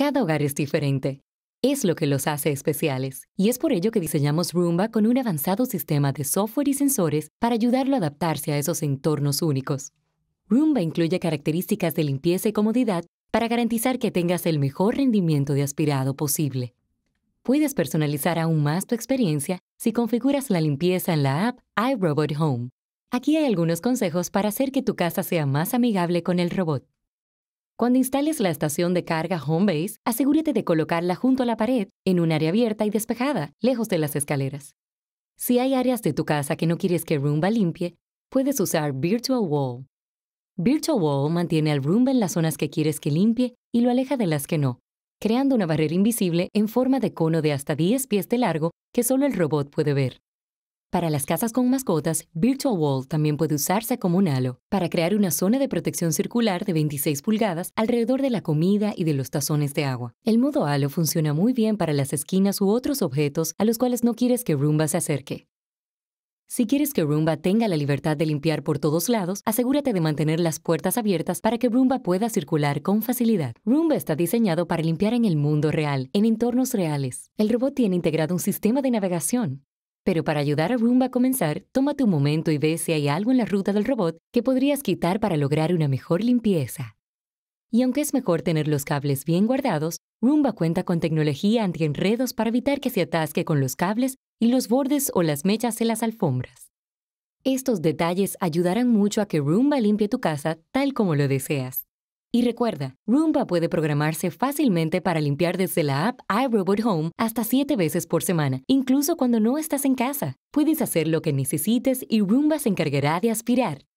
Cada hogar es diferente. Es lo que los hace especiales, y es por ello que diseñamos Roomba con un avanzado sistema de software y sensores para ayudarlo a adaptarse a esos entornos únicos. Roomba incluye características de limpieza y comodidad para garantizar que tengas el mejor rendimiento de aspirado posible. Puedes personalizar aún más tu experiencia si configuras la limpieza en la app iRobot Home. Aquí hay algunos consejos para hacer que tu casa sea más amigable con el robot. Cuando instales la estación de carga Homebase, asegúrate de colocarla junto a la pared, en un área abierta y despejada, lejos de las escaleras. Si hay áreas de tu casa que no quieres que Roomba limpie, puedes usar Virtual Wall. Virtual Wall mantiene al Roomba en las zonas que quieres que limpie y lo aleja de las que no, creando una barrera invisible en forma de cono de hasta 10 pies de largo que solo el robot puede ver. Para las casas con mascotas, Virtual Wall también puede usarse como un halo para crear una zona de protección circular de 26 pulgadas alrededor de la comida y de los tazones de agua. El modo halo funciona muy bien para las esquinas u otros objetos a los cuales no quieres que Roomba se acerque. Si quieres que Roomba tenga la libertad de limpiar por todos lados, asegúrate de mantener las puertas abiertas para que Roomba pueda circular con facilidad. Roomba está diseñado para limpiar en el mundo real, en entornos reales. El robot tiene integrado un sistema de navegación. Pero para ayudar a Roomba a comenzar, tómate un momento y ve si hay algo en la ruta del robot que podrías quitar para lograr una mejor limpieza. Y aunque es mejor tener los cables bien guardados, Roomba cuenta con tecnología antienredos para evitar que se atasque con los cables y los bordes o las mechas en las alfombras. Estos detalles ayudarán mucho a que Roomba limpie tu casa tal como lo deseas. Y recuerda, Roomba puede programarse fácilmente para limpiar desde la app iRobot Home hasta 7 veces por semana, incluso cuando no estás en casa. Puedes hacer lo que necesites y Roomba se encargará de aspirar,